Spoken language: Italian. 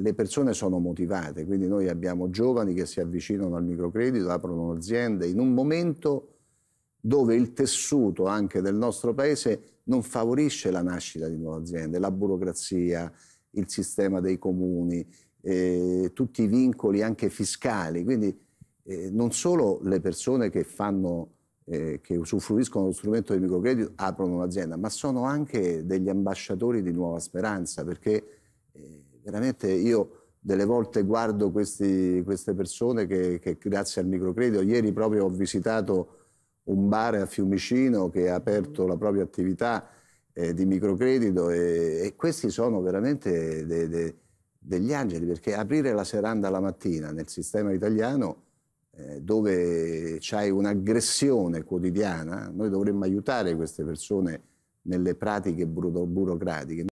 le persone sono motivate, quindi noi abbiamo giovani che si avvicinano al microcredito, aprono aziende in un momento dove il tessuto anche del nostro paese non favorisce la nascita di nuove aziende, la burocrazia, il sistema dei comuni, eh, tutti i vincoli anche fiscali, quindi eh, non solo le persone che, fanno, eh, che usufruiscono lo strumento del microcredito aprono un'azienda, ma sono anche degli ambasciatori di nuova speranza perché eh, veramente io delle volte guardo questi, queste persone che, che, grazie al microcredito, ieri proprio ho visitato un bar a Fiumicino che ha aperto la propria attività eh, di microcredito e, e, questi sono veramente de, de, degli angeli perché aprire la seranda la mattina nel sistema italiano eh, dove c'è un'aggressione quotidiana, noi dovremmo aiutare queste persone nelle pratiche buro burocratiche.